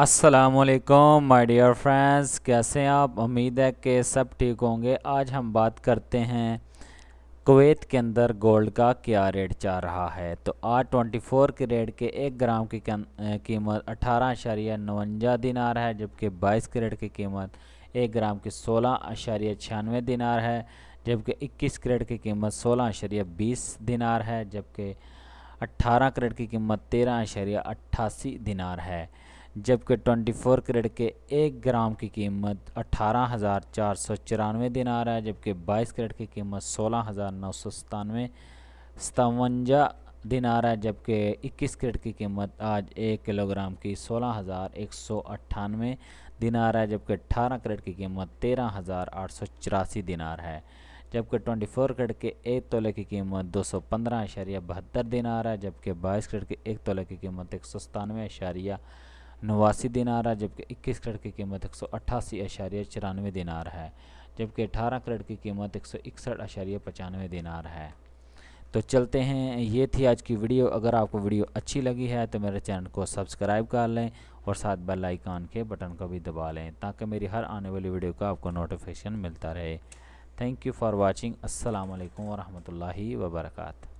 असलकम my dear friends कैसे हैं आप उम्मीद है कि सब ठीक होंगे आज हम बात करते हैं कुवैत के अंदर गोल्ड का क्या रेट चल रहा है तो आज फोर के रेट के एक ग्राम की कीमत अठारह अशारिया नवंजा दिनार है जबकि बाईस करेट की कीमत एक ग्राम की सोलह अशारिया छियानवे दिनार है जबकि इक्कीस करेट की कीमत सोलह अशारिया बीस दिनार है जबकि अट्ठारह करेट की कीमत तेरह अशारिया अट्ठासी दिनार है जबकि 24 करेट के एक ग्राम की कीमत अठारह हज़ार चार सौ चौरानवे दिन आ रहा है जबकि 22 करेट की कीमत सोलह हज़ार नौ सौ सतानवे दिन आ रहा है जबकि 21 करेट की कीमत आज एक किलोग्राम की सोलह हज़ार एक सौ अट्ठानवे दिन आ रहा है जबकि 18 करेट की कीमत तेरह हज़ार आठ सौ चौरासी दिन आ रहा है जबकि 24 करेट के एक तोले की कीमत दो सौ पंद्रह अशारिया बहत्तर दिन आ रहा है जबकि 22 करेट के एक तोले की कीमत एक सौ सतानवे अशारिया नवासी दिनार है जबकि 21 कैरेट की कीमत एक सौ अट्ठासी अशारिया चौरानवे दिनार है जबकि 18 कैरेट की कीमत एक सौ इकसठ अशारिया पचानवे दिनार है तो चलते हैं ये थी आज की वीडियो अगर आपको वीडियो अच्छी लगी है तो मेरे चैनल को सब्सक्राइब कर लें और साथ बेल आइकॉन के बटन को भी दबा लें ताकि मेरी हर आने वाली वीडियो का आपको नोटिफिकेशन मिलता रहे थैंक यू फॉर वॉचिंग असलकम वरहमल वर्का